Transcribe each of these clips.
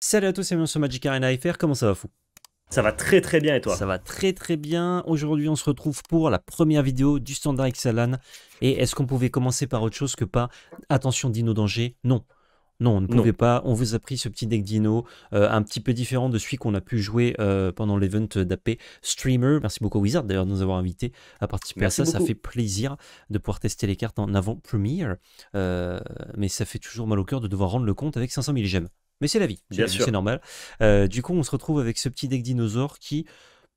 Salut à tous et bienvenue sur Magic Arena FR, comment ça va fou Ça va très très bien et toi Ça va très très bien, aujourd'hui on se retrouve pour la première vidéo du Standard Xalan et est-ce qu'on pouvait commencer par autre chose que pas attention dino danger Non non, on ne pouvait pas. On vous a pris ce petit deck dino, euh, un petit peu différent de celui qu'on a pu jouer euh, pendant l'event d'AP Streamer. Merci beaucoup Wizard d'ailleurs de nous avoir invités à participer à ça. Ça fait plaisir de pouvoir tester les cartes en avant première euh, mais ça fait toujours mal au cœur de devoir rendre le compte avec 500 000 gemmes. Mais c'est la vie, c'est normal. Euh, du coup, on se retrouve avec ce petit deck dinosaure qui,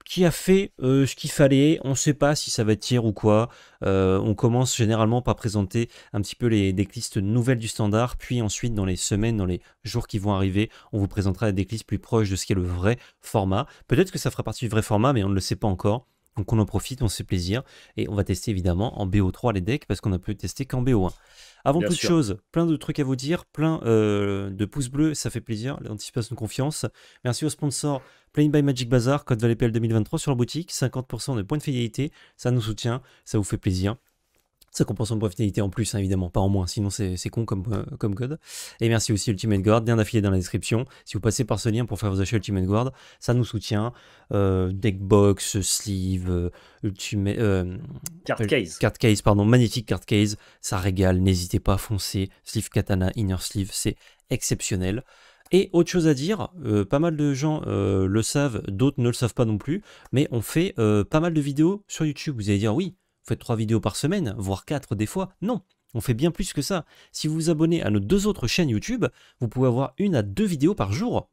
qui a fait euh, ce qu'il fallait. On ne sait pas si ça va tirer ou quoi. Euh, on commence généralement par présenter un petit peu les decklists nouvelles du standard. Puis ensuite, dans les semaines, dans les jours qui vont arriver, on vous présentera des decklists plus proches de ce qu'est le vrai format. Peut-être que ça fera partie du vrai format, mais on ne le sait pas encore. Donc on en profite, on se fait plaisir et on va tester évidemment en BO3 les decks parce qu'on n'a pu tester qu'en BO1. Avant toute chose, plein de trucs à vous dire, plein euh, de pouces bleus, ça fait plaisir, l'anticipation de confiance. Merci au sponsor Playing by Magic Bazaar, code ValleyPL 2023 sur la boutique, 50% de points de fidélité, ça nous soutient, ça vous fait plaisir. Ça compense en en plus, hein, évidemment, pas en moins, sinon c'est con comme, euh, comme code. Et merci aussi Ultimate Guard, lien affilié dans la description. Si vous passez par ce lien pour faire vos achats Ultimate Guard, ça nous soutient. Euh, deckbox, sleeve, euh, ultimate, euh, card case. pardon, magnifique card case, ça régale, n'hésitez pas à foncer. Sleeve katana, inner sleeve, c'est exceptionnel. Et autre chose à dire, pas mal de gens le savent, d'autres ne le savent pas non plus, mais on fait pas mal de vidéos sur YouTube. Vous allez dire oui, faites trois vidéos par semaine, voire quatre des fois. Non, on fait bien plus que ça. Si vous vous abonnez à nos deux autres chaînes YouTube, vous pouvez avoir une à deux vidéos par jour.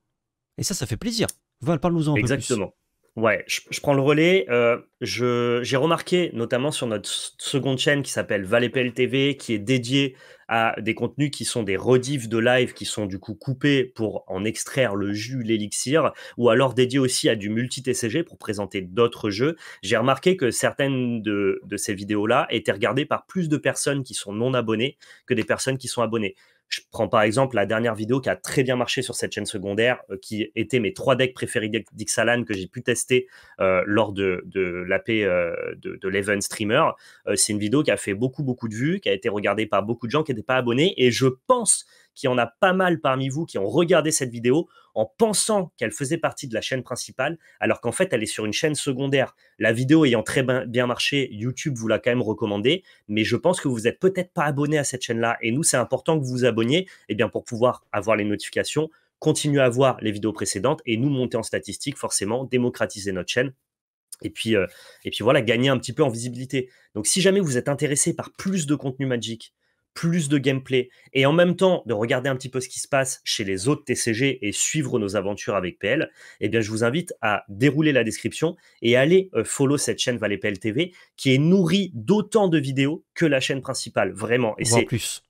Et ça, ça fait plaisir. Val, parle-nous-en un Exactement. peu Ouais, je, prends le relais. Euh, j'ai remarqué, notamment sur notre seconde chaîne qui s'appelle ValetPL TV, qui est dédiée à des contenus qui sont des rediffs de live qui sont du coup coupés pour en extraire le jus, l'élixir, ou alors dédiés aussi à du multi-TCG pour présenter d'autres jeux. J'ai remarqué que certaines de, de ces vidéos-là étaient regardées par plus de personnes qui sont non abonnées que des personnes qui sont abonnées. Je prends par exemple la dernière vidéo qui a très bien marché sur cette chaîne secondaire, euh, qui était mes trois decks préférés d'Ixalan que j'ai pu tester euh, lors de, de l'AP euh, de, de Streamer. c'est une vidéo qui a fait beaucoup, beaucoup de vues, qui a été regardée par beaucoup de gens qui n'étaient pas abonnés. Et je pense qu'il en a pas mal parmi vous qui ont regardé cette vidéo en pensant qu'elle faisait partie de la chaîne principale, alors qu'en fait, elle est sur une chaîne secondaire. La vidéo ayant très ben, bien marché, YouTube vous l'a quand même recommandé, mais je pense que vous n'êtes peut-être pas abonné à cette chaîne-là. Et nous, c'est important que vous vous abonniez eh bien, pour pouvoir avoir les notifications, continuer à voir les vidéos précédentes et nous monter en statistiques, forcément, démocratiser notre chaîne et puis, euh, et puis voilà, gagner un petit peu en visibilité. Donc si jamais vous êtes intéressé par plus de contenu Magic, plus de gameplay et en même temps de regarder un petit peu ce qui se passe chez les autres TCG et suivre nos aventures avec PL, eh bien, je vous invite à dérouler la description et aller euh, follow cette chaîne Valet PL TV qui est nourrie d'autant de vidéos que la chaîne principale, vraiment. Et c'est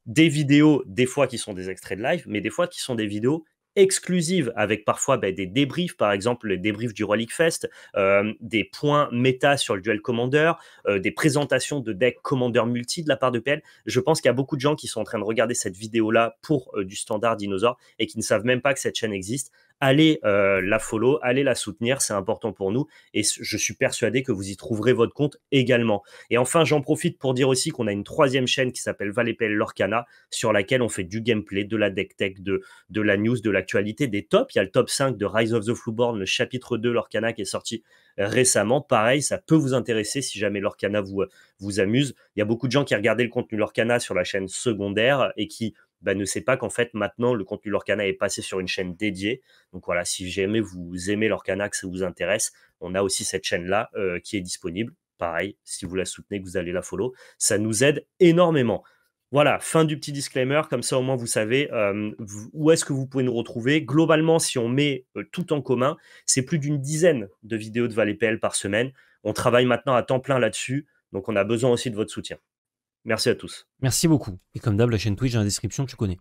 des vidéos, des fois qui sont des extraits de live, mais des fois qui sont des vidéos exclusive avec parfois bah, des débriefs, par exemple les débriefs du Relic Fest, euh, des points méta sur le duel Commander, euh, des présentations de deck Commander multi de la part de PL. Je pense qu'il y a beaucoup de gens qui sont en train de regarder cette vidéo-là pour euh, du standard dinosaure et qui ne savent même pas que cette chaîne existe allez euh, la follow, allez la soutenir, c'est important pour nous et je suis persuadé que vous y trouverez votre compte également. Et enfin, j'en profite pour dire aussi qu'on a une troisième chaîne qui s'appelle Valépel Lorcana sur laquelle on fait du gameplay, de la deck tech, de, de la news, de l'actualité, des tops. Il y a le top 5 de Rise of the Fluborn, le chapitre 2 Lorcana qui est sorti euh, récemment. Pareil, ça peut vous intéresser si jamais Lorcana vous, euh, vous amuse. Il y a beaucoup de gens qui regardaient le contenu Lorcana sur la chaîne secondaire et qui bah, ne sait pas qu'en fait maintenant le contenu Lorcana est passé sur une chaîne dédiée. Donc voilà, si jamais vous aimez Lorcana, que ça vous intéresse, on a aussi cette chaîne-là euh, qui est disponible. Pareil, si vous la soutenez, que vous allez la follow, ça nous aide énormément. Voilà, fin du petit disclaimer, comme ça au moins vous savez euh, où est-ce que vous pouvez nous retrouver. Globalement, si on met euh, tout en commun, c'est plus d'une dizaine de vidéos de Valet PL par semaine. On travaille maintenant à temps plein là-dessus, donc on a besoin aussi de votre soutien. Merci à tous. Merci beaucoup. Et comme d'hab, la chaîne Twitch dans la description, tu connais.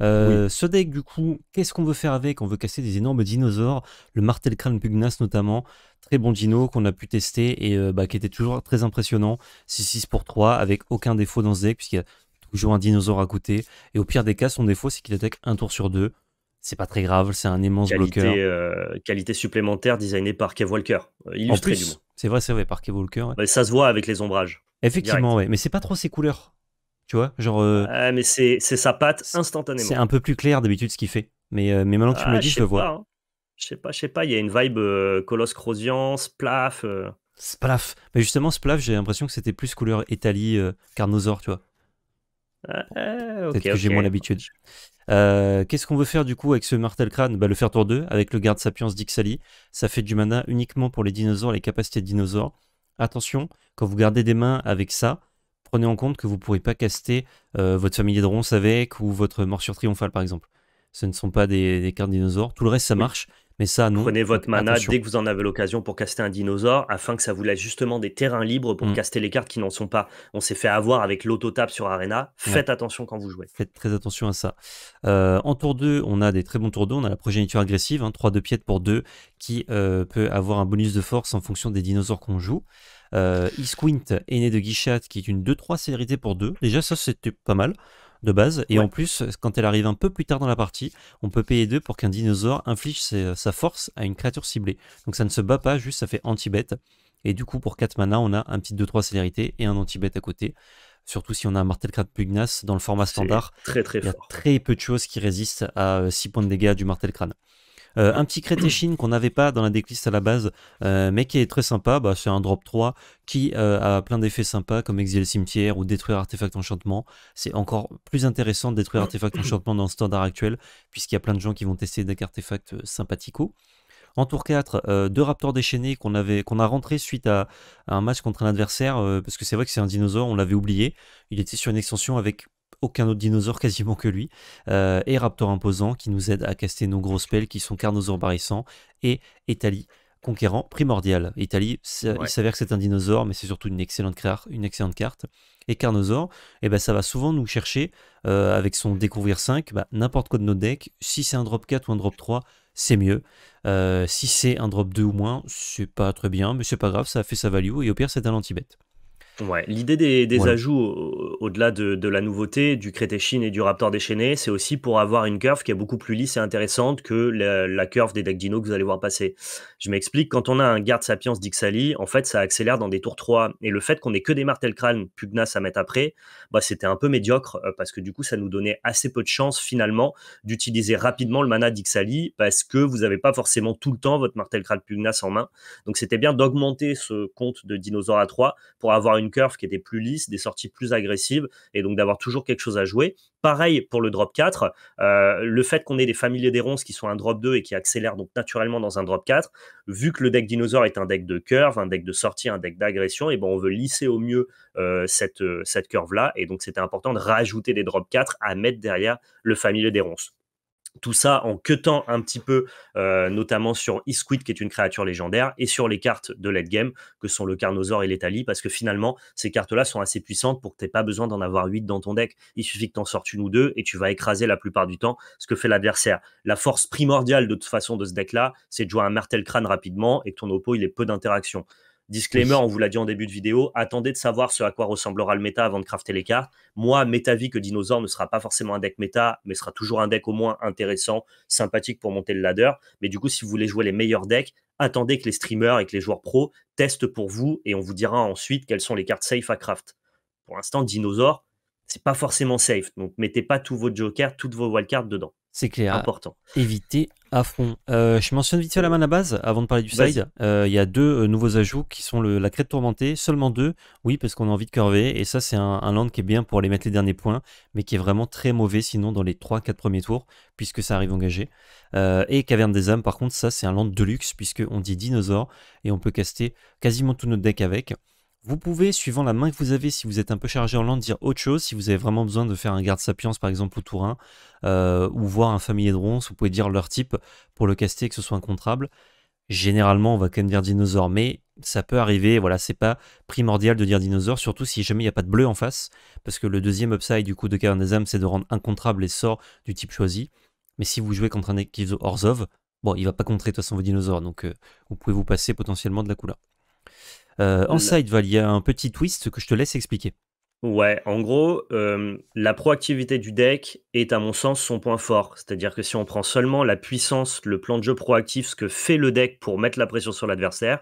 Ce euh, deck, du coup, qu'est-ce qu'on veut faire avec On veut casser des énormes dinosaures, le martel crâne Pugnas notamment, très bon dino qu'on a pu tester et euh, bah, qui était toujours très impressionnant. 6-6 pour 3 avec aucun défaut dans ce deck, puisqu'il y a toujours un dinosaure à coûter. Et au pire des cas, son défaut, c'est qu'il attaque un tour sur deux. C'est pas très grave, c'est un immense bloqueur. Euh, qualité supplémentaire designée par Kev Walker, illustré en plus, du moins. C'est vrai, c'est vrai, par Kev Walker. ça se voit avec les ombrages. Effectivement, ouais. mais c'est pas trop ses couleurs. Tu vois, genre. Euh, mais c'est sa patte instantanément. C'est un peu plus clair d'habitude ce qu'il fait. Mais, euh, mais maintenant que tu me le ah, dis, je, le vois. Hein. Je sais pas, je sais pas, il y a une vibe euh, Colosse Crosian, Splaf. Mais justement, Splaf, j'ai l'impression que c'était plus couleur Italie, Carnosaur, tu vois. Ah, peut-être que j'ai moins l'habitude. qu'est-ce qu'on veut faire du coup avec ce martel bah, Le faire tour 2 avec le garde sapience d'Ixali. Ça fait du mana uniquement pour les dinosaures, les capacités de dinosaures. Attention, quand vous gardez des mains avec ça, prenez en compte que vous ne pourrez pas caster euh, votre famille de ronces avec ou votre morsure triomphale par exemple. Ce ne sont pas des, des cartes dinosaures. Tout le reste, ça marche, mais ça, Prenez votre mana dès que vous en avez l'occasion pour caster un dinosaure, afin que ça vous laisse justement des terrains libres pour mm. caster les cartes qui n'en sont pas. On s'est fait avoir avec l'auto tap sur Arena. Faites attention quand vous jouez. Faites très attention à ça. Euh, en tour 2, on a des très bons tours 2. On a la progéniture agressive, 3 hein, 2 piètre pour 2, qui euh, peut avoir un bonus de force en fonction des dinosaures qu'on joue. Euh, Isquint, aîné de Guichat, qui est une 2-3 célérité pour 2. Déjà, ça, c'était pas mal de base. Et en plus, quand elle arrive un peu plus tard dans la partie, on peut payer 2 pour qu'un dinosaure inflige euh, sa force à une créature ciblée. Donc ça ne se bat pas, juste ça fait anti-bête. Et du coup, pour 4 mana, on a un petit 2-3 célérité et un anti-bête à côté. Surtout si on a un martel crâne pugnace dans le format standard. Très Il y a très peu de choses qui résistent à 6 euh, points de dégâts du martel crâne. Euh, un petit Crétéchine qu'on n'avait pas dans la decklist à la base, euh, mais qui est très sympa. Bah, c'est un drop 3 qui euh, a plein d'effets sympas comme exiler cimetière ou détruire artefact enchantement. C'est encore plus intéressant de détruire artefact enchantement dans le standard actuel, puisqu'il y a plein de gens qui vont tester des artefacts sympathico. En tour 4, deux Raptors déchaînés qu'on a rentré suite à, un match contre un adversaire, parce que c'est vrai que c'est un dinosaure, on l'avait oublié. Il était sur une extension avec aucun autre dinosaure quasiment que lui, euh, et Raptor imposant qui nous aide à caster nos gros spells qui sont Carnosaur barissant. et Italie conquérant primordial. Italie il s'avère que c'est un dinosaure, mais c'est surtout une excellente, une excellente carte. Et Carnosaur, et eh ben, ça va souvent nous chercher, euh, avec son découvrir 5, bah, n'importe quoi de nos decks. Si c'est un drop 4 ou un drop 3, c'est mieux. Euh, si c'est un drop 2 ou moins, c'est pas très bien, mais c'est pas grave, ça a fait sa value, et au pire, c'est un anti l'idée des, ajouts au- delà de, la nouveauté du Crétéchine et du Raptor déchaîné, c'est aussi pour avoir une curve qui est beaucoup plus lisse et intéressante que la, la curve des decks dino que vous allez voir passer. Je m'explique, quand on a un garde Sapiens Dixali, en fait, ça accélère dans des tours 3. Et le fait qu'on ait que des martel Pugnas à mettre après, bah, c'était un peu médiocre euh, parce que du coup, ça nous donnait assez peu de chance finalement d'utiliser rapidement le mana Dixali parce que vous n'avez pas forcément tout le temps votre martel Pugnas en main. Donc c'était bien d'augmenter ce compte de dinosaure à 3 pour avoir une curve qui était plus lisse, des sorties plus agressives, et donc d'avoir toujours quelque chose à jouer. Pareil pour le drop 4, euh, le fait qu'on ait des familiers des ronces qui sont un drop 2 et qui accélèrent donc naturellement dans un drop 4, vu que le deck dinosaure est un deck de curve, un deck de sortie, un deck d'agression, et ben on veut lisser au mieux euh, cette, euh, cette curve-là, et donc c'était important de rajouter des drop 4 à mettre derrière le familier des ronces. Tout ça en cutant un petit peu, euh, notamment sur Isquid, qui est une créature légendaire, et sur les cartes de late game, que sont le Carnosaur et l'Etali parce que finalement, ces cartes-là sont assez puissantes pour que tu pas besoin d'en avoir 8 dans ton deck. Il suffit que tu en sortes une ou deux, et tu vas écraser la plupart du temps ce que fait l'adversaire. La force primordiale de toute façon de ce deck-là, c'est de jouer un martel crâne rapidement et que ton oppo, il ait peu d'interaction. Disclaimer, on vous l'a dit en début de vidéo, attendez de savoir ce à quoi ressemblera le méta avant de crafter les cartes. Moi, vie que dinosaure ne sera pas forcément un deck méta, mais sera toujours un deck au moins intéressant, sympathique pour monter le ladder. Mais du coup, si vous voulez jouer les meilleurs decks, attendez que les streamers et que les joueurs pros testent pour vous et on vous dira ensuite quelles sont les cartes safe à craft. Pour l'instant, Dinosaur, c'est pas forcément safe. Donc, mettez pas tous vos jokers, toutes vos wildcards dedans. C'est clair. Important. Évitez à euh, je mentionne vite fait la main à base avant de parler du side. Euh, il y a deux euh, nouveaux ajouts qui sont la crête tourmentée, seulement deux. Oui, parce qu'on a envie de curver. Et ça, c'est un, land qui est bien pour aller mettre les derniers points, mais qui est vraiment très mauvais sinon dans les 3-4 premiers tours, puisque ça arrive engagé. et Caverne des âmes, par contre, ça, c'est un land de luxe, puisque on dit dinosaure et on peut caster quasiment tout notre deck avec. Vous pouvez, suivant la main que vous avez, si vous êtes un peu chargé en land, dire autre chose. Si vous avez vraiment besoin de faire un garde sapience, par exemple, ou Tourin, euh, ou voir un familier de ronces, vous pouvez dire leur type pour le caster, que ce soit incontrable. Généralement, on va quand même dire dinosaure, mais ça peut arriver. Voilà, c'est pas primordial de dire dinosaure, surtout si jamais il n'y a pas de bleu en face, parce que le deuxième upside du coup de Cavern des c'est de rendre incontrable les sorts du type choisi. Mais si vous jouez contre un équipe Orzov, bon, il va pas contrer de toute façon vos dinosaures, donc euh, vous pouvez vous passer potentiellement de la couleur en euh, side, il y a un petit twist que je te laisse expliquer. Ouais, en gros, euh, la proactivité du deck est à mon sens son point fort. C'est-à-dire que si on prend seulement la puissance, le plan de jeu proactif, ce que fait le deck pour mettre la pression sur l'adversaire,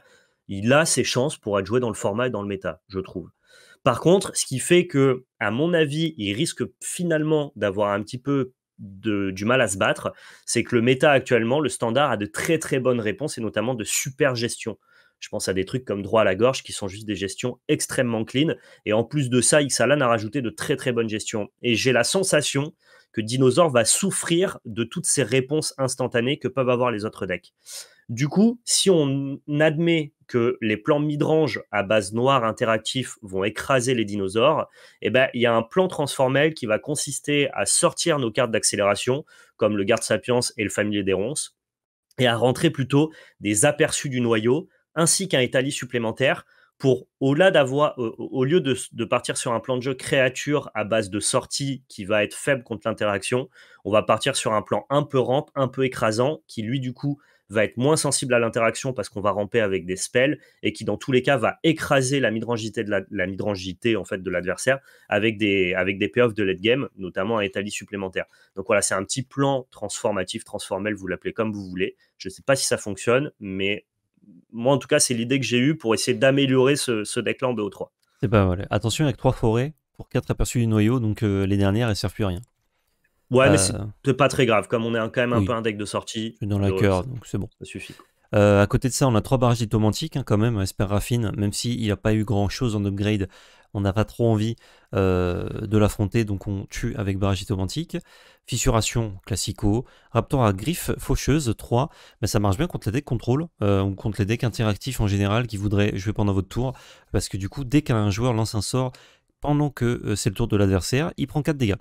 il a ses chances pour être joué dans le format et dans le méta, je trouve. Par contre, ce qui fait que, à mon avis, il risque finalement d'avoir un petit peu du mal à se battre, c'est que le méta actuellement, le standard a de très très bonnes réponses et notamment de super gestion. Je pense à des trucs comme droit à la gorge qui sont juste des gestions extrêmement clean. Et en plus de ça, Ixalan a rajouté de très très bonnes gestions. Et j'ai la sensation que Dinosaur va souffrir de toutes ces réponses instantanées que peuvent avoir les autres decks. Du coup, si on admet que les plans midrange à base noire interactif vont écraser les dinosaures, eh ben, il y a un plan transformel qui va consister à sortir nos cartes d'accélération, comme le garde sapiens et le familier des ronces, et à rentrer plutôt des aperçus du noyau, ainsi qu'un Italie supplémentaire pour, au d'avoir, au lieu de, partir sur un plan de jeu créature à base de sortie qui va être faible contre l'interaction, on va partir sur un plan un peu rampe, un peu écrasant, qui lui, du coup, va être moins sensible à l'interaction parce qu'on va ramper avec des spells et qui, dans tous les cas, va écraser la midrangité de, la, en fait, de l'adversaire avec des, avec des payoffs de late game, notamment un Italie supplémentaire. Donc voilà, c'est un petit plan transformatif, transformel, vous l'appelez comme vous voulez. Je ne sais pas si ça fonctionne, mais moi, en tout cas, c'est l'idée que j'ai eue pour essayer d'améliorer ce, deck-là en BO3. C'est pas mal. Attention avec trois forêts pour quatre aperçus du noyau, donc euh, les dernières, elles servent plus à rien. Ouais, mais c'est euh, pas très grave. Comme on est quand même un peu un deck de sortie. Je suis dans la cœur, donc c'est bon. Ça suffit. Euh, à côté de ça, on a trois barrages d'automatique hein, quand même. Esper Raffine, même s'il a pas eu grand chose en upgrade, on n'a pas trop envie euh, de l'affronter, donc on tue avec Barrage Romantique. Fissuration, classico. Raptor à griffe faucheuse, 3. Mais ça marche bien contre les decks contrôle, euh, ou contre les decks interactifs en général qui voudraient jouer pendant votre tour. Parce que du coup, dès qu'un joueur lance un sort pendant que euh, c'est le tour de l'adversaire, il prend 4 dégâts.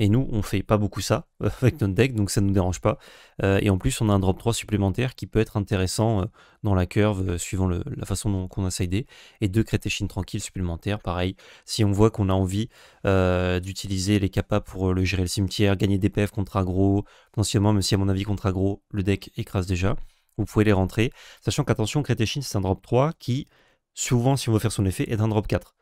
Et nous, on fait pas beaucoup ça avec notre deck, donc ça ne nous dérange pas. Euh, et en plus, on a un drop 3 supplémentaire qui peut être intéressant euh, dans la curve, euh, suivant la façon dont on a sidé. Et deux Crétéchines tranquilles supplémentaires, pareil. Si on voit qu'on a envie d'utiliser les capas pour le gérer le cimetière, gagner des PF contre aggro, potentiellement, même si à mon avis contre aggro, le deck écrase déjà, vous pouvez les rentrer. Sachant qu'attention, Crétéchine, c'est un drop 3 qui, souvent, si on veut faire son effet, est un drop 4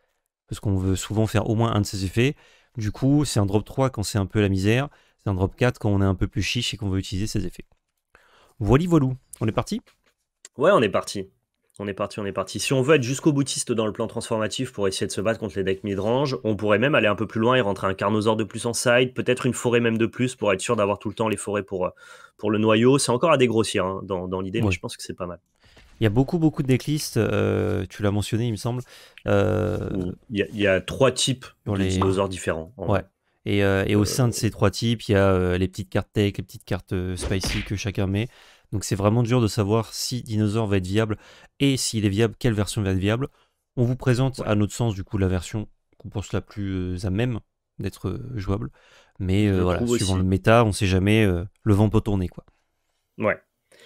parce qu'on veut souvent faire au moins un de ses effets. Du coup, c'est un drop 3 quand c'est un peu la misère, c'est un drop 4 quand on est un peu plus chiche et qu'on veut utiliser ses effets. Voili voilou, on est parti Ouais, on est parti. On est parti, on est parti. Si on veut être jusqu'au boutiste dans le plan transformatif pour essayer de se battre contre les decks midrange, on pourrait même aller un peu plus loin et rentrer un carnosaure de plus en side, peut-être une forêt même de plus pour être sûr d'avoir tout le temps les forêts pour, euh, pour le noyau. C'est encore à dégrossir hein, dans, l'idée, mais je pense que c'est pas mal. Il y a beaucoup, beaucoup de decklists. Euh, tu l'as mentionné, il me semble. Euh, il, y a, trois types de dinosaures différents. Ouais. Euh, et, au sein de ces trois types, il y a les petites cartes tech, les petites cartes spicy que chacun met. Donc c'est vraiment dur de savoir si dinosaure va être viable et s'il est viable, quelle version va être viable. On vous présente, à notre sens, du coup, la version qu'on pense la plus à même d'être jouable. Mais voilà, suivant le méta, on sait jamais, le vent peut tourner. quoi. Ouais.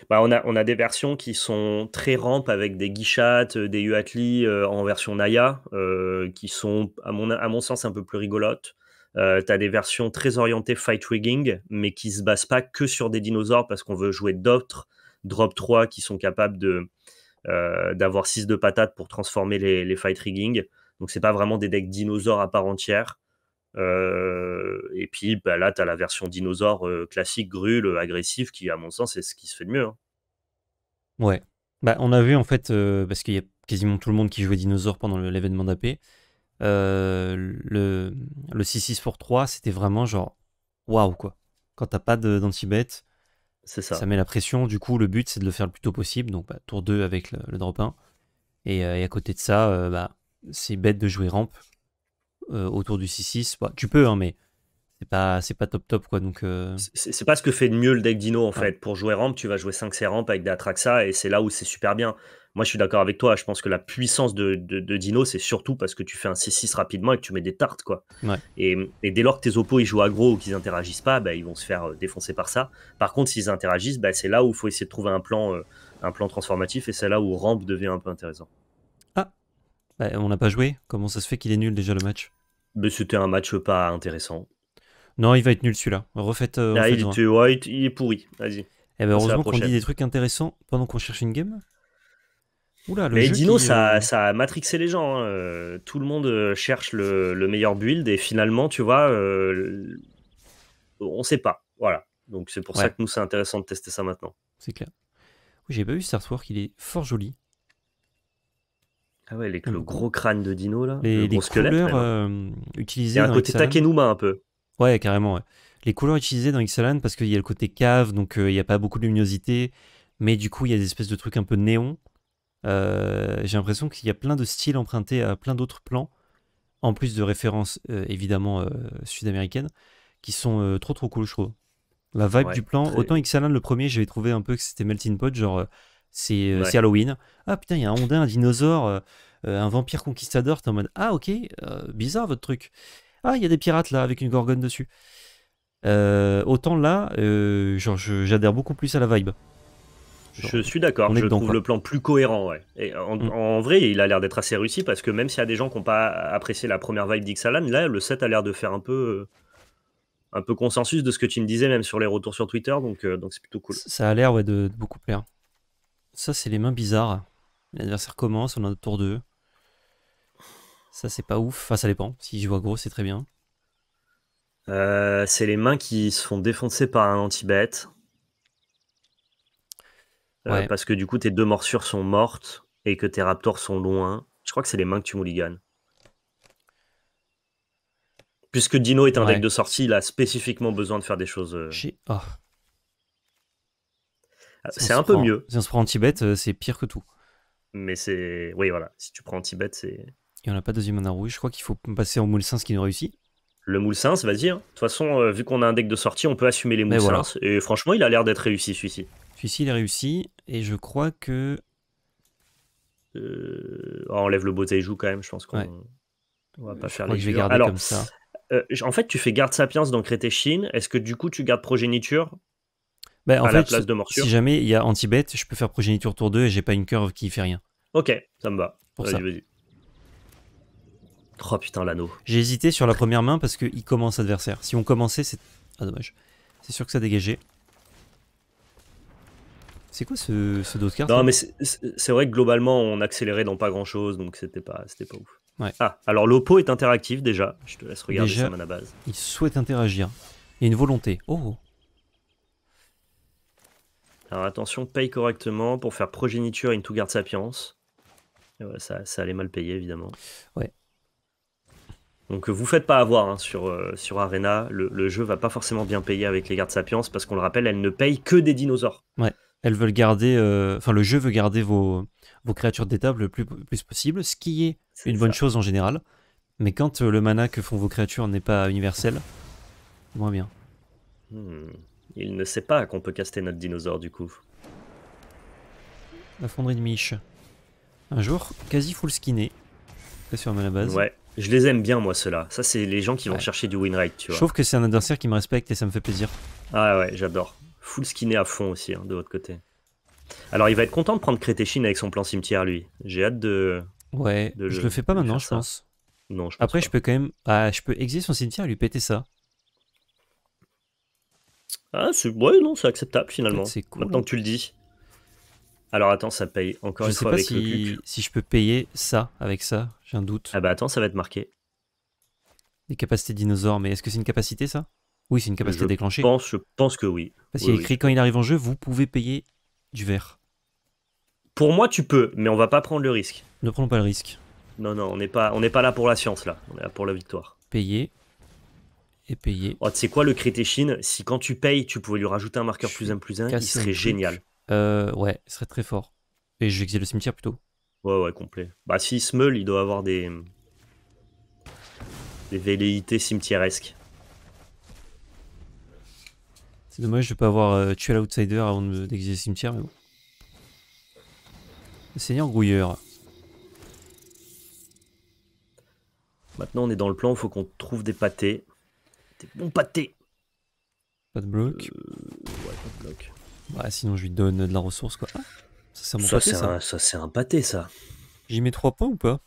Bah, on, a, des versions qui sont très rampes avec des guichats, euh, des Uatli euh, en version Naya, euh, qui sont, à mon, sens, un peu plus rigolotes. tu as des versions très orientées fight rigging, mais qui se basent pas que sur des dinosaures parce qu'on veut jouer d'autres drop 3 qui sont capables d'avoir 6 de patate pour transformer les, fight rigging. Donc c'est pas vraiment des decks dinosaures à part entière. Euh, et puis bah, là, tu la version dinosaure euh, classique, grule, euh, agressive, qui, à mon sens, c'est ce qui se fait de mieux. Hein. Ouais. Bah, on a vu, en fait, parce qu'il y a quasiment tout le monde qui jouait dinosaure pendant l'événement d'AP, le, le 3 c'était vraiment genre waouh, quoi. Quand t'as pas d'anti-bet, ça. met la pression. Du coup, le but, c'est de le faire le plus tôt possible. Donc, bah, tour 2 avec le, drop 1. Et, et, à côté de ça, bah, c'est bête de jouer rampe euh, autour du 6-6. Bah, tu peux, hein, mais c'est pas, pas top top quoi. Donc euh. c'est pas ce que fait de mieux le deck Dino en ah. fait. Pour jouer rampe tu vas jouer 5 ramp avec des Atraxa et c'est là où c'est super bien. Moi je suis d'accord avec toi, je pense que la puissance de, de, Dino c'est surtout parce que tu fais un 6-6 rapidement et que tu mets des tartes quoi. Et, dès lors que tes oppos ils jouent aggro ou qu'ils interagissent pas, bah, ils vont se faire euh, défoncer par ça. Par contre s'ils interagissent, bah, c'est là où il faut essayer de trouver un plan, un plan transformatif et c'est là où rampe devient un peu intéressant. Ah, on n'a pas joué, comment ça se fait qu'il est nul déjà le match mais c'était un match pas intéressant. Non, il va être nul celui-là. Refaites. Euh, ah, il, il, est pourri. Eh ben, heureusement qu'on dit des trucs intéressants pendant qu'on cherche une game. Oula, le mais Dino, ça, euh, ça a matrixé les gens. Hein. Euh, tout le monde cherche le, meilleur build et finalement, tu vois, on sait pas. Voilà. Donc c'est pour ça que nous, c'est intéressant de tester ça maintenant. C'est clair. Oui, j'ai pas vu ce artwork, il est fort joli. Ah ouais, ah le gros crâne de dino, là. Les, le couleurs euh, utilisées. Il y a un côté Takenuma un peu. Ouais, carrément. Les couleurs utilisées dans Xalan, parce qu'il y a le côté cave, donc euh, il n'y a pas beaucoup de luminosité, mais du coup, il y a des espèces de trucs un peu néons. Euh, j'ai l'impression qu'il y a plein de styles empruntés à plein d'autres plans, en plus de références évidemment sud-américaines, qui sont trop trop cool, je trouve. La vibe du plan, autant Xalan le premier, j'avais trouvé un peu que c'était Melting Pot, genre euh, c'est Halloween. Ah putain, il y a un un dinosaure, euh, euh, un vampire conquistador. T'es en mode Ah ok, bizarre votre truc. Ah, il y a des pirates là avec une gorgone dessus. autant là, j'adhère beaucoup plus à la vibe. je suis d'accord, je trouve le plan plus cohérent. Et mm. en, vrai, il a l'air d'être assez réussi parce que même s'il y a des gens qui n'ont pas apprécié la première vibe d'Ixalan, là, le set a l'air de faire un peu, un peu consensus de ce que tu me disais, même sur les retours sur Twitter, donc donc c'est plutôt cool. Ça a l'air ouais, de, beaucoup plaire. Ça, c'est les mains bizarres. L'adversaire commence, on a autour tour 2. Ça, c'est pas ouf. Enfin, ça dépend. Si je vois gros, c'est très bien. Euh, c'est les mains qui se font défoncer par un anti-bet. Euh, parce que du coup, tes deux morsures sont mortes et que tes raptors sont loin. Je crois que c'est les mains que tu mouliganes. Puisque Dino est un deck de sortie, il a spécifiquement besoin de faire des choses. Euh. Oh. Euh, c'est un peu mieux. Si on se prend en Tibet, euh, c'est pire que tout. Mais c'est. Oui, voilà. Si tu prends en Tibet, c'est. Et on a pas de deuxième mana rouge. Je crois qu'il faut passer en moule 5 qui nous réussit. Le moule 5, vas-y. Hein. De toute façon, euh, vu qu'on a un deck de sortie, on peut assumer les moules Et franchement, il a l'air d'être réussi celui-ci. Celui-ci, il est réussi. Et je crois que. on oh, enlève le beau joue quand même, je pense qu'on. On va pas faire les que je vais garder comme ça. en fait, tu fais garde Sapiens dans Chine. Est-ce que du coup, tu gardes Progéniture bah, en fait, Si jamais il y a anti-bet, je peux faire progéniture tour 2 et j'ai pas une curve qui fait rien. Ok, ça me va. Oh putain, l'anneau. J'ai hésité sur la première main parce qu'il commence adversaire. Si on commençait, c'est. Ah, dommage. C'est sûr que ça dégageait. C'est quoi ce, dos de carte Non, mais c'est, vrai que globalement, on accélérait dans pas grand chose, donc c'était pas, c'était pas ouf. Ouais. Ah, alors l'Oppo est interactif déjà. Je te laisse regarder ça à base. Il souhaite interagir. Il y a une volonté. Oh, oh. Alors attention, paye correctement pour faire progéniture into garde sapiens. Ouais, ça, ça, allait mal payer évidemment. Ouais. Donc vous faites pas avoir hein, sur, euh, sur Arena, le, le, jeu va pas forcément bien payer avec les gardes sapiens parce qu'on le rappelle, elles ne payent que des dinosaures. Ouais, elles veulent garder, euh, enfin le jeu veut garder vos, vos créatures des le plus, plus possible, ce qui est, une bonne chose en général. Mais quand euh, le mana que font vos créatures n'est pas universel, moins bien. Hmm. Il ne sait pas qu'on peut caster notre dinosaure du coup. La fonderie de Mich. Un jour, quasi full skinné. Sur la base. Ouais, je les aime bien moi ceux-là. Ça c'est les gens qui vont chercher du win tu vois. Je trouve que c'est un adversaire qui me respecte et ça me fait plaisir. Ah ouais, j'adore. Full skinné à fond aussi hein, de votre côté. Alors il va être content de prendre Crétéchine avec son plan cimetière lui. J'ai hâte de. Ouais, je le, fais pas maintenant, je pense. Non, je Après, je peux quand même. Ah, je peux exiler son cimetière et lui péter ça. Ah, c'est ouais, non, c'est acceptable finalement. C'est cool. Maintenant que tu le dis. Alors attends, ça paye encore je sais pas avec si... le Si je peux payer ça avec ça, j'ai un doute. Ah bah attends, ça va être marqué. Les capacités dinosaures, mais est-ce que c'est une capacité ça Oui, c'est une capacité je déclenchée. Pense, je pense que oui. Parce qu'il écrit quand il arrive en jeu, vous pouvez payer du verre. Pour moi, tu peux, mais on va pas prendre le risque. Ne prenons pas le risque. Non, non, on n'est pas, on n'est pas là pour la science là, on est là pour la victoire. Payer et payer. Oh, tu sais quoi, le Crétéchine, si quand tu payes, tu pouvais lui rajouter un marqueur plus un plus 1, il serait génial. Euh, ouais, il serait très fort. Et je vais le cimetière plutôt. Ouais, ouais, complet. Bah, s'il se meule, il doit avoir des. des velléités cimetièresques. C'est dommage je vais pas avoir euh, tué l'outsider avant d'exiler le cimetière, mais bon. seigneur grouilleur. Maintenant, on est dans le plan, il faut qu'on trouve des pâtés. T'es bon pâté. Pas de bloc. Euh, ouais, pas de bloc. Ouais sinon, je lui donne de la ressource, quoi. Ah, ça, c'est ça, un, pâté, ça. J'y mets 3 points ou pas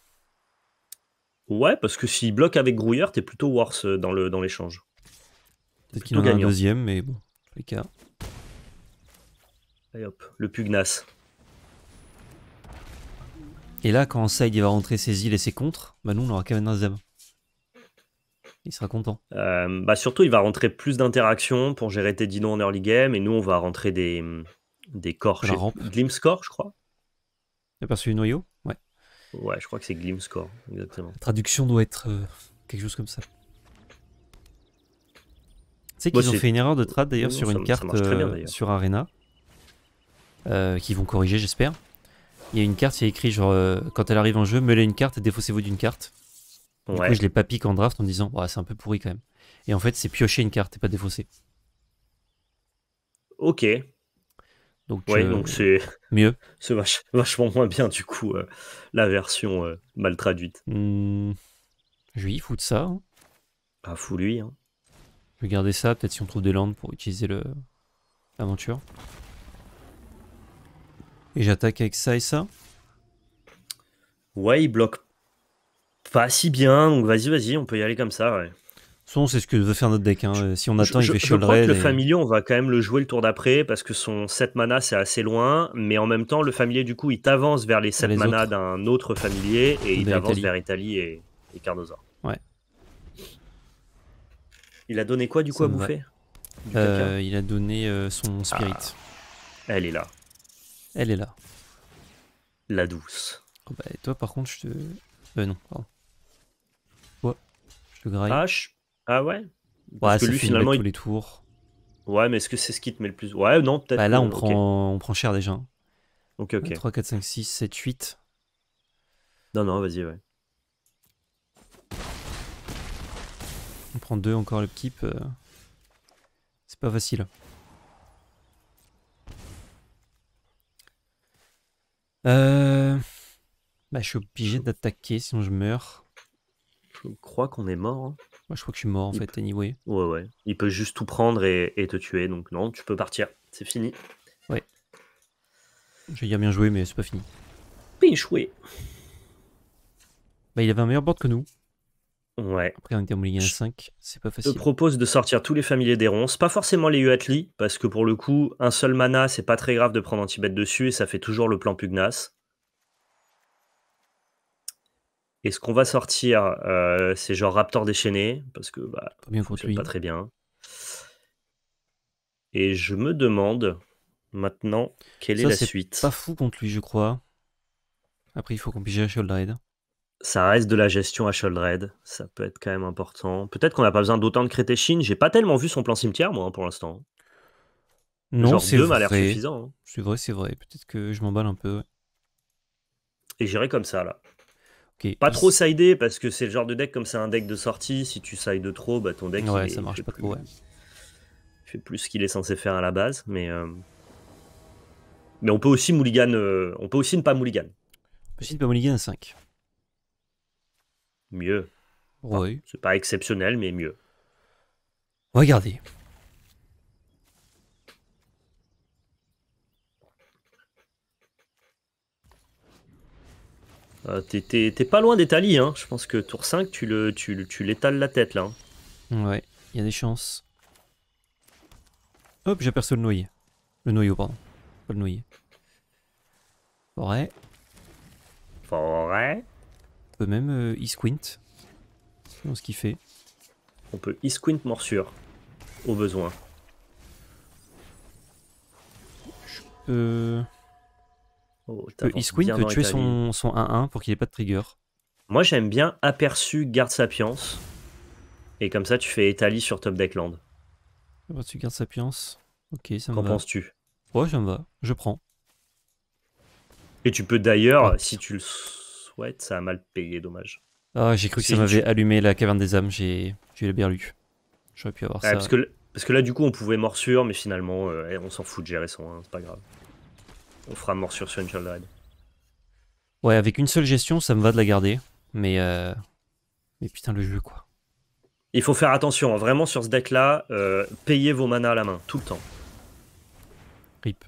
Ouais, parce que s'il bloque avec grouilleur, t'es plutôt worse euh, dans l'échange. Dans Peut-être qu'il en a un deuxième, mais bon, les cas. Allez hop, le pugnace. Et là, quand Said va rentrer ses îles et ses contres, bah nous on aura quand même un zem il sera content. Euh, bah surtout, il va rentrer plus d'interactions pour gérer tes dinos en early game. Et nous, on va rentrer des, des corps. Chez... score je crois. Aperçu du noyau Ouais. Ouais, je crois que c'est Glimscore, exactement. La traduction doit être euh, quelque chose comme ça. Tu sais qu'ils ont fait une erreur de trad euh, d'ailleurs sur une carte sur Arena. qui vont corriger, j'espère. Il y a une carte, il y a écrit genre, quand elle arrive en jeu, meulez une carte et défaussez-vous d'une carte. Du coup, je l'ai pas piqué en draft en disant c'est un peu pourri quand même. Et en fait, c'est piocher une carte et pas défausser. Ok. Donc, ouais, euh, c'est mieux. C'est vachement moins bien du coup euh, la version euh, mal traduite. Hmm. Je hein. ah, lui fous de ça. Pas Ah, lui. Je vais garder ça, peut-être si on trouve des landes pour utiliser l'aventure. aventure. Et j'attaque avec ça et ça. Ouais, il bloque pas si bien, donc vas-y, vas-y, on peut y aller comme ça, ouais. Son, c'est ce que veut faire notre deck. Hein. si on attend, il fait Je crois que le familier, on va quand même le jouer le tour d'après parce que son 7 mana, c'est assez loin. Mais en même temps, le familier, du coup, il t'avance vers les 7 mana d'un autre familier et il avance vers Italie et, et Carnosaur. Ouais. Il a donné quoi, du coup, à bouffer euh, Il a donné euh, son ah. spirit. Elle est là. Elle est là. La douce. Oh bah, et toi, par contre, je te. Euh, non, pardon. Ah ouais ouais, finalement, il... tous les tours. Ouais, mais est-ce que c'est ce qui te met le plus Ouais, non, peut-être. Bah là, on, prend, on prend cher déjà. Hein. Ok, ok. 3, 4, 5, 6, 7, 8. Non, non, vas-y, ouais. On prend 2 encore le type euh. C'est pas facile. Euh... Bah, je suis obligé d'attaquer, sinon je meurs je crois qu'on est mort. Hein. je crois que je suis mort en fait, anyway. Ouais, ouais. Il peut juste tout prendre et, te tuer, donc non, tu peux partir. C'est fini. Ouais. J'ai bien joué, mais c'est pas fini. Bien Bah, il avait un meilleur board que nous. Ouais. Après, on était en 5, c'est pas facile. Je te propose de sortir tous les familiers des ronces, pas forcément les Uatli, parce que pour le coup, un seul mana, c'est pas très grave de prendre anti dessus et ça fait toujours le plan pugnace. Et ce qu'on va sortir, euh, c'est genre Raptor déchaîné, parce que bah, pas très bien. Et je me demande maintenant quelle est la suite. Pas fou contre lui, je crois. Après, il faut qu'on pige à Sholdred. Ça reste de la gestion à Sholdred. Ça peut être quand même important. Peut-être qu'on n'a pas besoin d'autant de Crétéchine. J'ai pas tellement vu son plan cimetière, moi, pour l'instant. Non, c'est vrai. m'a l'air suffisant. Hein. C'est vrai, c'est vrai. Peut-être que je m'emballe un peu. Et j'irai comme ça, là. Pas trop sidé parce que c'est le genre de deck comme c'est un deck de sortie, si tu side trop, bah ton deck ça marche pas trop, fait plus ce qu'il est censé faire à la base, mais euh, mais on peut aussi mulligan, euh, on peut aussi ne pas mulligan. On peut aussi ne pas mulligan à 5. Mieux. oui. C'est pas exceptionnel mais mieux. Regardez. Euh, t'es pas loin d'Italie, hein. je pense que tour 5, tu l'étales tu, tu la tête là. Hein. Ouais, il y a des chances. Hop, j'aperçois le noyé. Le noyau, pardon. Pas le noyé. Forêt. Forêt. On peut même e-squint. Euh, ce qu'il fait. On peut e-squint morsure. Au besoin. Je peux. Oh, peut tuer son, 1-1 pour qu'il n'ait pas de trigger. Moi j'aime bien aperçu garde sapiens. Et comme ça tu fais étali sur top deckland. Aperçu garde sapiens. Ok, ça me Qu'en penses-tu Ouais, ça me Je prends. Et tu peux d'ailleurs, si tu le souhaites, ça a mal payé, dommage. Ah, j'ai cru que ça m'avait allumé la caverne des âmes, j'ai eu bien lu. J'aurais pu avoir ça. Parce que, parce que là, du coup, on pouvait morsure, mais finalement, euh, eh, on s'en fout de gérer son, hein, c'est pas grave on fera mort sur Angel Ride. Ouais, avec une seule gestion, ça me va de la garder. Mais, euh, mais putain, le jeu, quoi. Il faut faire attention, hein. vraiment sur ce deck-là, euh, payez vos manas à la main, tout le temps. RIP.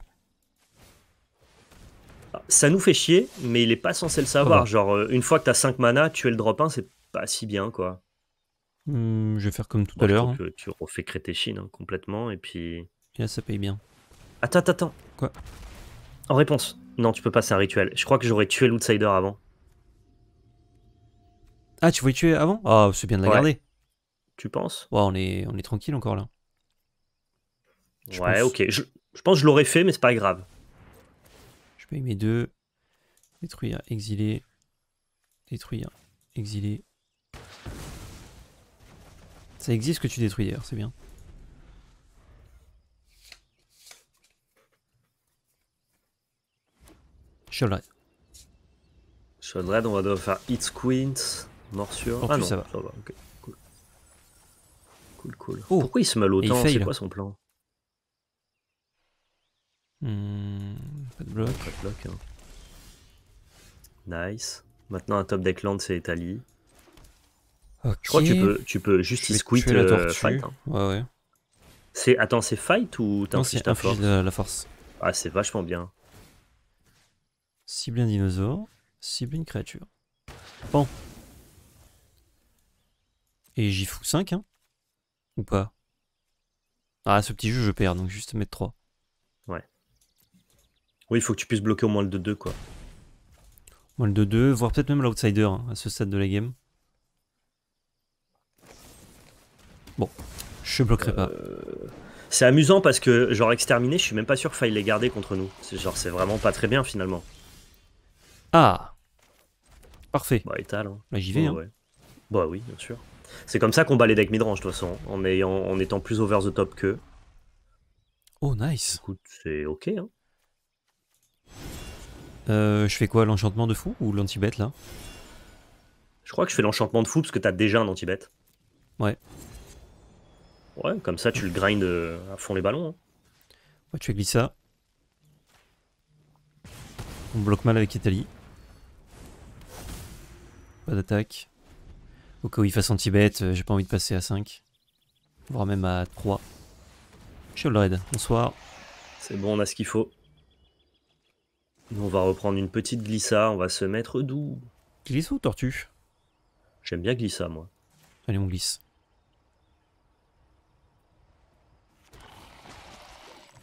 Ah, ça nous fait chier, mais il est pas censé le savoir. Genre, euh, une fois que t'as 5 manas, es le drop 1, c'est pas si bien, quoi. Hmm, je vais faire comme tout à l'heure. Tu refais Crétéchine hein, complètement, et puis... là, ça paye bien. Attends, attends, attends. Quoi en réponse, non, tu peux pas, c'est un rituel. Je crois que j'aurais tué l'outsider avant. Ah, tu voulais tuer avant Ah, oh, c'est bien de la garder. Tu penses Ouais, on est, on est tranquille encore là. ouais, ok. Je, je, pense que je l'aurais fait, mais c'est pas grave. Je paye mettre deux. Détruire, exiler. Détruire, exiler. Ça existe que tu détruis d'ailleurs, c'est bien. Sholdred. Sholdred, on va devoir faire Hit Squint, morsure. ah non, ça va. Ça va cool. cool, cool. Oh. Pourquoi il se mal autant C'est quoi son plan hmm, Pas de bloc. Pas de bloc hein. Nice. Maintenant, un top deck land, c'est Italie. Je crois que tu peux, tu peux juste It's euh, fight. Hein. Ouais, ouais. C'est, attends, c'est fight ou t'infliges ta force la force. Ah, c'est vachement bien. Cible un dinosaure, cible une créature. Bon. Et j'y fous 5, hein Ou pas Ah, ce petit jeu, je perds, donc juste mettre 3. Ouais. Oui, il faut que tu puisses bloquer au moins le 2-2, quoi. Au moins le 2-2, voire peut-être même l'outsider, hein, à ce stade de la game. Bon, je bloquerai pas. Euh, c'est amusant parce que, genre, exterminé, je suis même pas sûr qu'il faille les garder contre nous. Genre, c'est vraiment pas très bien, finalement. Ah Parfait. Bah, étale. Hein. Bah, j'y vais. Hein. Bah oui, bien sûr. C'est comme ça qu'on bat les decks midrange, de toute façon, en, ayant, en étant plus over the top que. Oh, nice. c'est ok. Hein. Euh, je fais quoi, l'enchantement de fou ou lanti là Je crois que je fais l'enchantement de fou parce que t'as déjà un anti-bet. Ouais. Ouais, comme ça tu le grind euh, à fond les ballons. Ouais, tu fais ça. On bloque mal avec Italie. Pas d'attaque. Au cas où il fasse anti-bête, euh, j'ai pas envie de passer à 5. Voire même à 3. Shield Red, bonsoir. C'est bon, on a ce qu'il faut. Nous, on va reprendre une petite glissa, on va se mettre doux. Glissa ou tortue J'aime bien glissa, moi. Allez, on glisse.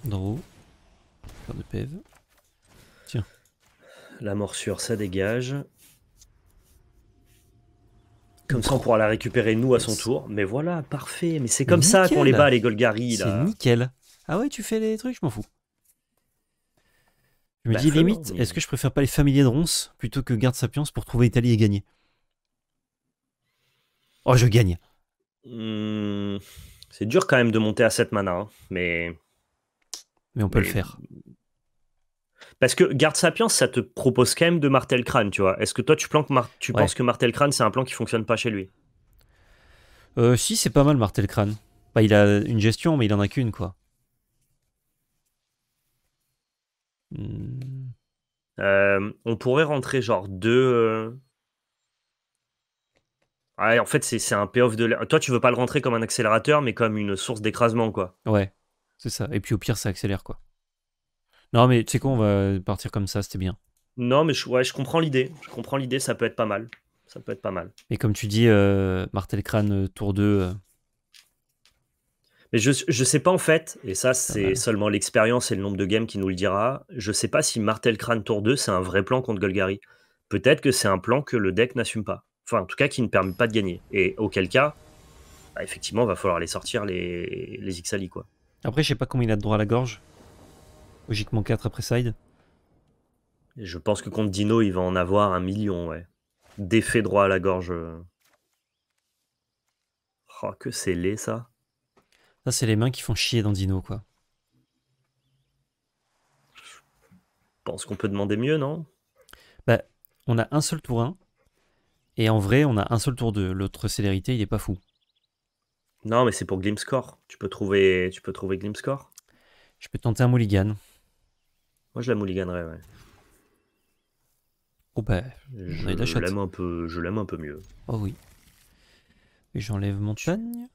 Draw. Faire de pève. Tiens. La morsure, ça dégage. Comme ça, on pourra la récupérer nous à son tour. Mais voilà, parfait. Mais c'est comme ça qu'on les bat, les Golgari. C'est nickel. Ah ouais, tu fais les trucs, je m'en fous. Je me bah, dis limite, est-ce que je préfère pas les familiers de Ronce plutôt que Garde Sapiens pour trouver Italie et gagner Oh, je gagne. Hmm. c'est dur quand même de monter à 7 mana, hein. mais. Mais on peut le faire. Parce que Garde Sapiens, ça te propose quand même de Martel Crâne, tu vois. Est-ce que toi, tu, planques tu penses que Martel Crane c'est un plan qui fonctionne pas chez lui euh, Si, c'est pas mal, Martel Crâne. Bah, il a une gestion, mais il en a qu'une, quoi. Hmm. Euh, on pourrait rentrer genre deux. Euh, en fait, c'est un payoff de. Toi, tu veux pas le rentrer comme un accélérateur, mais comme une source d'écrasement, quoi. Ouais, c'est ça. Et puis au pire, ça accélère, quoi. Non, mais tu sais quoi, on va partir comme ça, c'était bien. Non, mais je, ouais, je comprends l'idée. Je comprends l'idée, ça peut être pas mal. Ça peut être pas mal. Et comme tu dis, euh, Martel Crane euh, tour 2. Euh. Mais je, je sais pas en fait, et ça c'est seulement l'expérience et le nombre de games qui nous le dira, je sais pas si Martel Crane Tour 2 c'est un vrai plan contre Golgari. Peut-être que c'est un plan que le deck n'assume pas. Enfin en tout cas qui ne permet pas de gagner. Et auquel cas, effectivement, bah, effectivement va falloir aller sortir les, les Xali quoi. Après je sais pas combien il a de droit à la gorge. Logiquement 4 après side. Je pense que contre Dino, il va en avoir un million, ouais. D'effet droit à la gorge. Euh. Oh, que c'est laid, ça. Ça, c'est les mains qui font chier dans Dino, quoi. Je pense qu'on peut demander mieux, non Bah, on a un seul tour 1. Et en vrai, on a un seul tour 2. L'autre célérité, il est pas fou. Non, mais c'est pour Glimscore. Tu peux trouver, tu peux trouver Glimscore Je peux tenter un mulligan. Moi, je la mouliganerais, ouais. Oh bah, je, l'aime un peu, je l'aime un peu mieux. Oh oui. Et j'enlève montagne.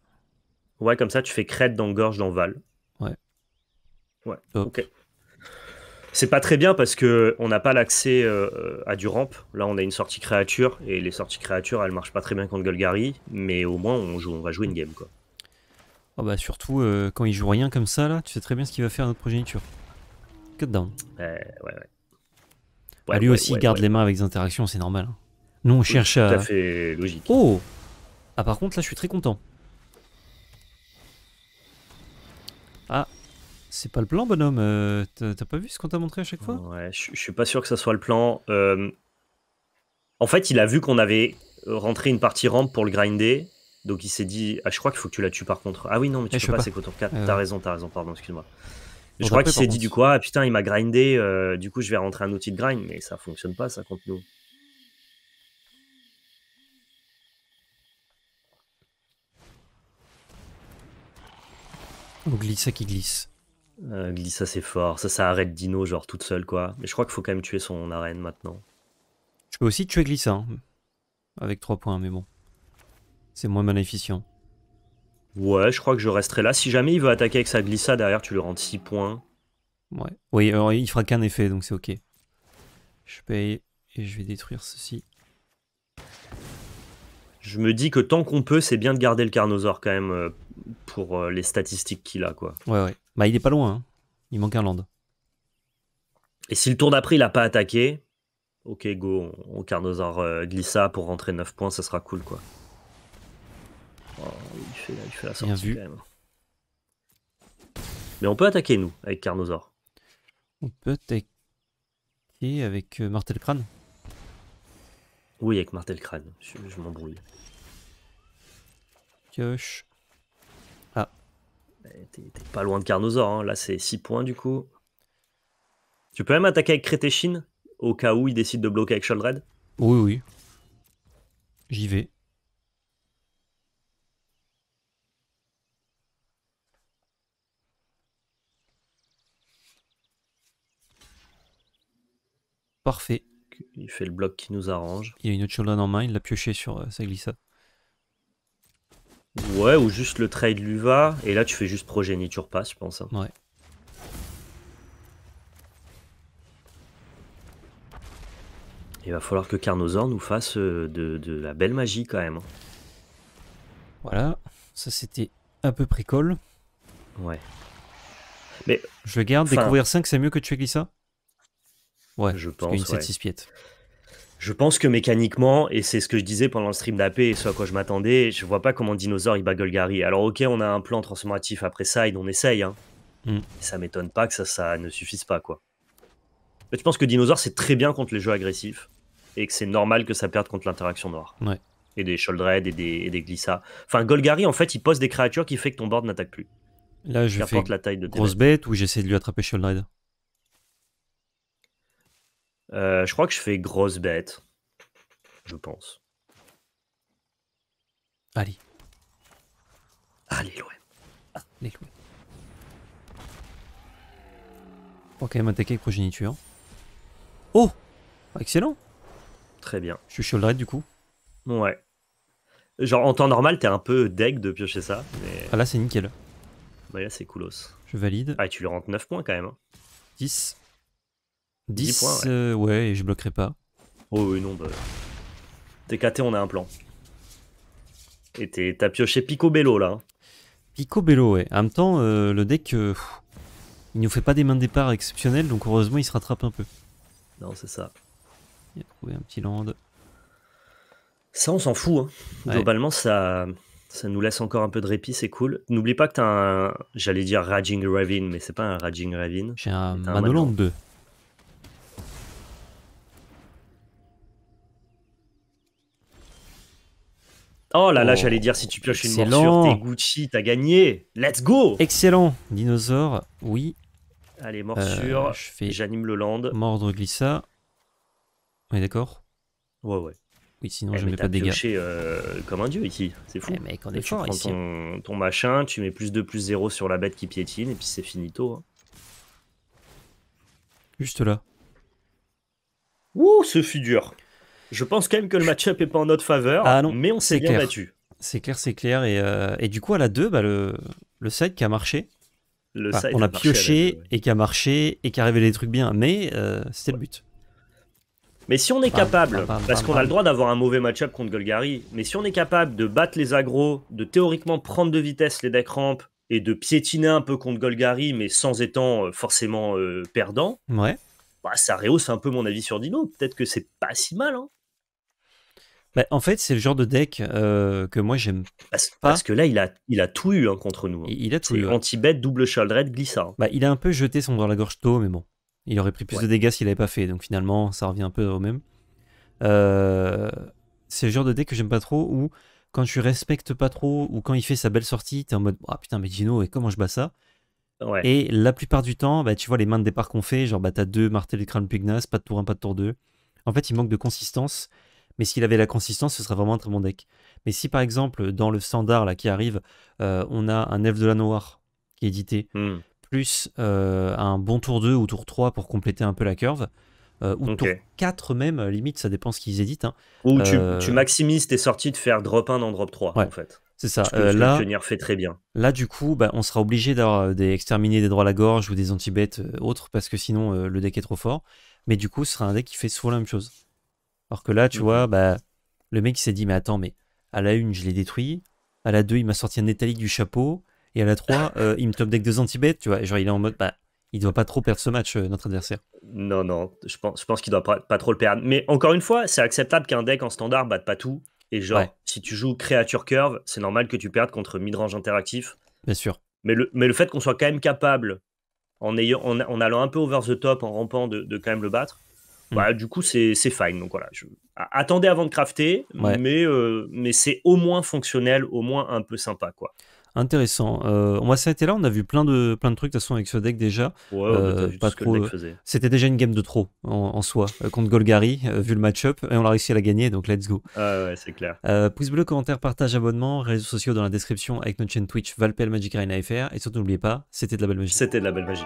Ouais, comme ça, tu fais crête dans gorge dans val. Ouais. Ouais. Ok. C'est pas très bien parce que on n'a pas l'accès euh, à du ramp. Là, on a une sortie créature et les sorties créatures, elles marchent pas très bien contre Golgari, mais au moins on, on va jouer une game quoi. Oh bah surtout euh, quand il joue rien comme ça là, tu sais très bien ce qu'il va faire à notre progéniture dedans. Eh, lui aussi garde les mains avec des interactions, c'est normal. Hein. Nous on cherche tout à. Euh, fait logique. Oh Ah, par contre là je suis très content. Ah c'est pas le plan, bonhomme. Euh, t'as pas vu ce qu'on t'a montré à chaque fois Ouais, je suis pas sûr que ça soit le plan. Euh, en fait, il a vu qu'on avait rentré une partie rampe pour le grinder. Donc il s'est dit, ah, je crois qu'il faut que tu la tues par contre. Ah oui, non, mais tu eh, peux pas, c'est qu'au tour 4. T'as raison, t'as raison, pardon, excuse-moi je crois qu'il s'est dit du quoi, ah, putain, il m'a grindé, euh, du coup je vais rentrer un outil de grind, mais ça fonctionne pas, ça compte nous. Ou glissa qui glisse. Euh, glissa c'est fort, ça ça arrête Dino genre toute seule quoi. Mais je crois qu'il faut quand même tuer son arène maintenant. Je peux aussi tuer glissa, hein. avec 3 points, mais bon. C'est moins maléficient. Ouais, je crois que je resterai là. Si jamais il veut attaquer avec sa glissa derrière, tu lui rends 6 points. Ouais. Oui, il fera qu'un effet, donc c'est ok. Je paye et je vais détruire ceci. Je me dis que tant qu'on peut, c'est bien de garder le Carnosaur quand même euh, pour euh, les statistiques qu'il a, quoi. Ouais, ouais. Bah, il est pas loin. Hein. Il manque un land. Et si le tour d'après, il a pas attaqué, ok, go, on, Carnosaur euh, glissa pour rentrer 9 points, ça sera cool, quoi. Oh, il, fait, la sortie Mais on peut attaquer, nous, avec Carnosaur. On peut attaquer avec euh, Martelcrane. Oui, avec Martelcrane. Je, m'embrouille. Pioche. Ah. Eh, t'es pas loin de Carnosaur. Hein. Là, c'est 6 points, du coup. Tu peux même attaquer avec Crétéchine, au cas où il décide de bloquer avec Red Oui, oui. J'y vais. Parfait. Il fait le bloc qui nous arrange. Il y a une autre showdown en main, il l'a pioché sur euh, sa glissade. Ouais, ou juste le trade lui va, et là tu fais juste progéniture passe, je pense. Hein. Ouais. Il va falloir que Carnosaur nous fasse euh, de, la belle magie quand même. Hein. Voilà, ça c'était un peu précol. Ouais. Mais je garde, découvrir 5 c'est mieux que tuer Glissa Ouais, je pense. Une Je pense que mécaniquement, et c'est ce que je disais pendant le stream d'AP et ce à quoi je m'attendais, je vois pas comment Dinosaur il bat Golgari. Alors, ok, on a un plan transformatif après Side, on essaye. Hein. Mm. Ça m'étonne pas que ça, ne suffise pas, quoi. Mais je pense que Dinosaur c'est très bien contre les jeux agressifs et que c'est normal que ça perde contre l'interaction noire. Ouais. Et des Sholdred et des, et glissas. Enfin, Golgari, en fait, il pose des créatures qui fait que ton board n'attaque plus. Là, je fais la taille de grosse bête ou j'essaie de lui attraper Sholdred euh, je crois que je fais grosse bête. Je pense. Allez. Allez, l'OM. Allez l'OM. Ok, On va quand même attaquer avec progéniture. Oh Excellent Très bien. Je suis raid du coup. Ouais. Genre en temps normal, t'es un peu deg de piocher ça. Mais... Ah là, c'est nickel. Bah là, c'est coolos. Je valide. Ah, et tu lui rentres 9 points quand même. 10. Hein. 10, points, euh, ouais. et je bloquerai pas. Oh oui, non, bah... on a un plan. Et t'as pioché Picobello, là. Hein. Picobello, ouais. En même temps, euh, le deck, euh, il nous fait pas des mains de départ exceptionnelles, donc heureusement, il se rattrape un peu. Non, c'est ça. Il a trouvé un petit land. Ça, on s'en fout. Hein. Globalement, ça, ça nous laisse encore un peu de répit, c'est cool. N'oublie pas que t'as un... J'allais dire Raging Ravine, mais c'est pas un Raging Ravine. J'ai un, un 2. Oh là là, oh. j'allais dire, si tu pioches une morsure, t'es Gucci, t'as gagné. Let's go Excellent Dinosaure, oui. Allez, morsure, euh, j'anime le land. Mordre, glissa. On d'accord Ouais, ouais. Oui, sinon eh, je mets pas de dégâts. Euh, comme un dieu ici, c'est fou. Eh mec, on est Ton, ton, machin, tu mets plus de plus 0 sur la bête qui piétine, et puis c'est finito. Hein. Juste là. Ouh, ce fut dur. Je pense quand même que le match-up n'est pas en notre faveur, ah mais on s'est bien battu. C'est clair, c'est clair. Et, euh, du coup, à la 2, bah, le, le side qui a marché, on a, pioché et qui a marché et qui a révélé des trucs bien, mais euh, c'était le but. Mais si on est capable, parce qu'on a le droit d'avoir un mauvais match-up contre Golgari, mais si on est capable de battre les agros, de théoriquement prendre de vitesse les deck ramps et de piétiner un peu contre Golgari, mais sans étant euh, forcément perdant, bah, ça rehausse un peu mon avis sur Dino. Peut-être que c'est pas si mal. Hein. Bah, en fait, c'est le genre de deck euh, que moi j'aime parce, que là, il a, tout eu contre nous. Il, a tout eu. Hein, hein. anti bête double red, glissard. Hein. Bah, il a un peu jeté son dans la gorge tôt, mais bon. Il aurait pris plus de dégâts s'il l'avait pas fait. Donc finalement, ça revient un peu au même. Euh, c'est le genre de deck que j'aime pas trop où quand tu respectes pas trop ou quand il fait sa belle sortie, t'es en mode ah putain mais Gino et comment je bats ça Et la plupart du temps, bah, tu vois les mains de départ qu'on fait, genre bah t'as deux martel et crâne pugnace, pas de tour 1, pas de tour 2. En fait, il manque de consistance mais s'il avait la consistance, ce serait vraiment un très bon deck. Mais si par exemple, dans le standard là, qui arrive, euh, on a un Elf de la Noire qui est édité, hmm. plus euh, un bon tour 2 ou tour 3 pour compléter un peu la curve, euh, ou tour 4 même, limite, ça dépend ce qu'ils éditent. Hein. Ou tu, maximises tes sorties de faire drop 1 dans drop 3, en fait. C'est ça. là, fait très bien. Là, du coup, bah, on sera obligé d'avoir des des droits à la gorge ou des anti-bêtes autres parce que sinon le deck est trop fort. Mais du coup, ce sera un deck qui fait souvent la même chose. Alors que là, tu vois, mhm. bah, le mec s'est dit, mais attends, mais à la une, je l'ai détruit. À la deux, il m'a sorti un métallique du chapeau. Et à la 3, euh, il me top deck deux anti-bêtes, tu vois. genre, il est en mode, bah, il doit pas trop perdre ce match, euh, notre adversaire. Non, non, je pense, je pense qu'il doit pas, trop le perdre. Mais encore une fois, c'est acceptable qu'un deck en standard batte pas tout. Et genre, si tu joues créature curve, c'est normal que tu perdes contre midrange interactif. Bien sûr. Mais le, fait qu'on soit quand même capable, en, allant un peu over the top, en rampant, de quand même le battre, Mm. du coup, c'est fine. Donc voilà, je... attendez avant de crafter, mais, euh, mais c'est au moins fonctionnel, au moins un peu sympa. quoi. Intéressant. Euh, on va s'arrêter là. On a vu plein de, plein de trucs de toute façon avec ce deck déjà. Ouais, euh, pas trop. Euh, c'était déjà une game de trop en, soi contre Golgari, vu le match-up. Et on a réussi à la gagner, donc let's go. Ah ouais, c'est clair. pouce bleu, commentaire, partage, abonnement, réseaux sociaux dans la description avec notre chaîne Twitch, Valpel Magic Arena Et surtout, n'oubliez pas, c'était de la belle magie. C'était de la belle magie.